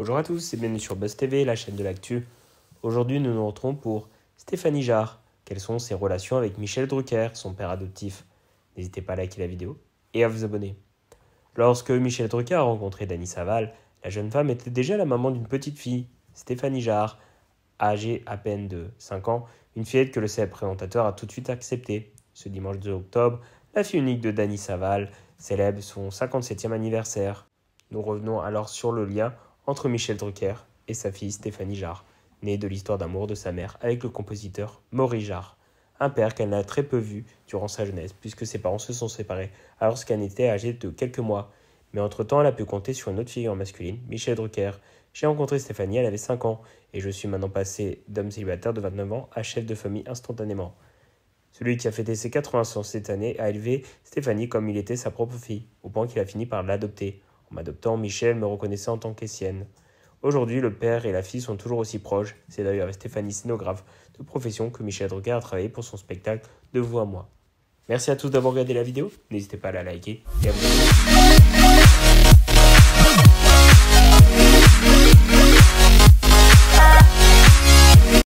Bonjour à tous et bienvenue sur Buzz TV, la chaîne de l'actu. Aujourd'hui, nous nous retrouvons pour Stéphanie Jarre. Quelles sont ses relations avec Michel Drucker, son père adoptif N'hésitez pas à liker la vidéo et à vous abonner. Lorsque Michel Drucker a rencontré Dany Saval, la jeune femme était déjà la maman d'une petite fille, Stéphanie Jarre, âgée à peine de 5 ans, une fillette que le célèbre présentateur a tout de suite acceptée. Ce dimanche 2 octobre, la fille unique de Dany Saval célèbre son 57e anniversaire. Nous revenons alors sur le lien entre Michel Drucker et sa fille Stéphanie Jarre, née de l'histoire d'amour de sa mère avec le compositeur Maurice Jarre, un père qu'elle n'a très peu vu durant sa jeunesse puisque ses parents se sont séparés alors qu'elle était âgée de quelques mois. Mais entre-temps, elle a pu compter sur une autre figure masculine, Michel Drucker. J'ai rencontré Stéphanie, elle avait 5 ans, et je suis maintenant passé d'homme célibataire de 29 ans à chef de famille instantanément. Celui qui a fêté ses 80 ans cette année a élevé Stéphanie comme il était sa propre fille, au point qu'il a fini par l'adopter. En m'adoptant, Michel me reconnaissait en tant qu'essienne. Aujourd'hui, le père et la fille sont toujours aussi proches. C'est d'ailleurs Stéphanie Scénographe, de profession, que Michel Drucker a travaillé pour son spectacle De vous à moi. Merci à tous d'avoir regardé la vidéo. N'hésitez pas à la liker et à vous